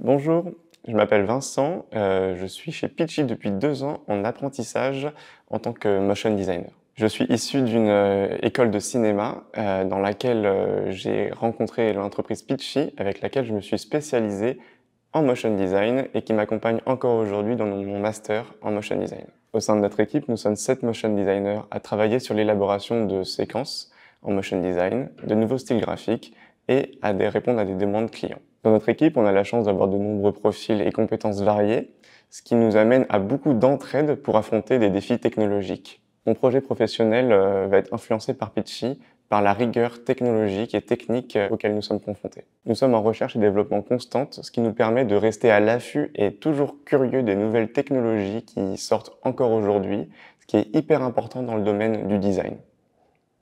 Bonjour, je m'appelle Vincent, euh, je suis chez Pitchy depuis deux ans en apprentissage en tant que motion designer. Je suis issu d'une euh, école de cinéma euh, dans laquelle j'ai rencontré l'entreprise Pitchy avec laquelle je me suis spécialisé en motion design et qui m'accompagne encore aujourd'hui dans mon master en motion design. Au sein de notre équipe, nous sommes sept motion designers à travailler sur l'élaboration de séquences en motion design, de nouveaux styles graphiques et à répondre à des demandes clients. Dans notre équipe, on a la chance d'avoir de nombreux profils et compétences variées, ce qui nous amène à beaucoup d'entraide pour affronter des défis technologiques. Mon projet professionnel euh, va être influencé par Pitchy par la rigueur technologique et technique euh, auxquelles nous sommes confrontés. Nous sommes en recherche et développement constante, ce qui nous permet de rester à l'affût et toujours curieux des nouvelles technologies qui sortent encore aujourd'hui, ce qui est hyper important dans le domaine du design.